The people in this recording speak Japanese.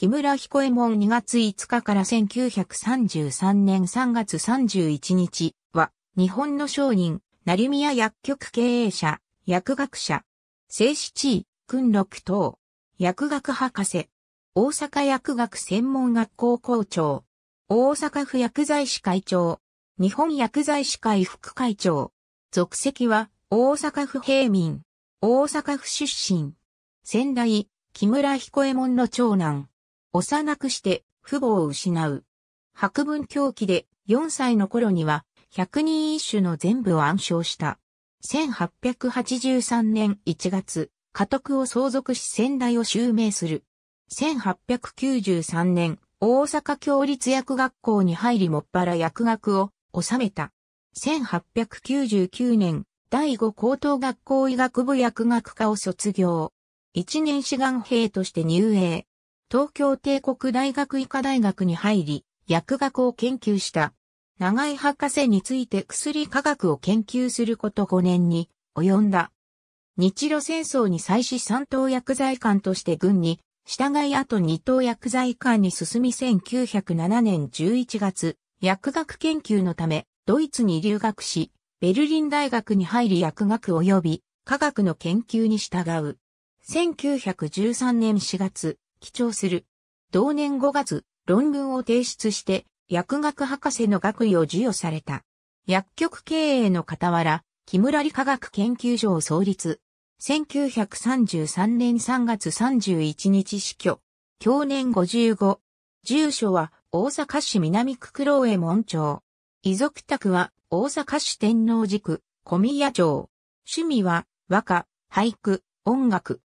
木村彦右衛門2月5日から1933年3月31日は、日本の商人、成宮薬局経営者、薬学者、正史地位、訓六等、薬学博士、大阪薬学専門学校校長、大阪府薬剤師会長、日本薬剤師会副会長、属籍は大阪府平民、大阪府出身、仙台、木村彦右衛門の長男。幼くして父母を失う。博文狂気で4歳の頃には百人一首の全部を暗唱した。1883年1月、家督を相続し仙台を襲名する。1893年、大阪共立薬学校に入りもっぱら薬学を収めた。1899年、第五高等学校医学部薬学科を卒業。一年志願兵として入営。東京帝国大学医科大学に入り、薬学を研究した。長井博士について薬科学を研究すること5年に及んだ。日露戦争に際し三等薬剤官として軍に、従い後二等薬剤官に進み1907年11月、薬学研究のため、ドイツに留学し、ベルリン大学に入り薬学及び科学の研究に従う。1913年4月、記帳する。同年5月、論文を提出して、薬学博士の学位を授与された。薬局経営の傍ら、木村理化学研究所を創立。1933年3月31日死去。去年55。住所は大阪市南区黒江門町。遺族宅は大阪市天王寺区小宮町。趣味は和歌、俳句、音楽。